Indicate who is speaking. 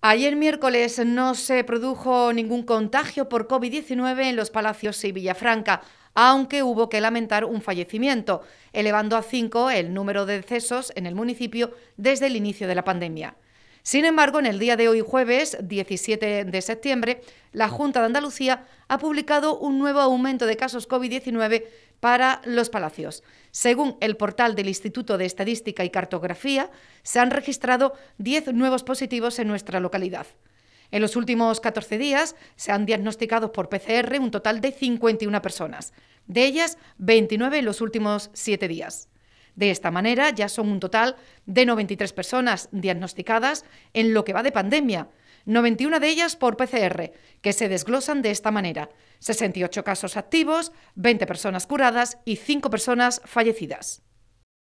Speaker 1: Ayer miércoles no se produjo ningún contagio por COVID-19 en los Palacios y Villafranca, aunque hubo que lamentar un fallecimiento, elevando a cinco el número de decesos en el municipio desde el inicio de la pandemia. Sin embargo, en el día de hoy, jueves 17 de septiembre, la Junta de Andalucía ha publicado un nuevo aumento de casos COVID-19 para los palacios. Según el portal del Instituto de Estadística y Cartografía, se han registrado 10 nuevos positivos en nuestra localidad. En los últimos 14 días se han diagnosticado por PCR un total de 51 personas, de ellas 29 en los últimos 7 días. De esta manera, ya son un total de 93 personas diagnosticadas en lo que va de pandemia, 91 de ellas por PCR, que se desglosan de esta manera, 68 casos activos, 20 personas curadas y 5 personas fallecidas.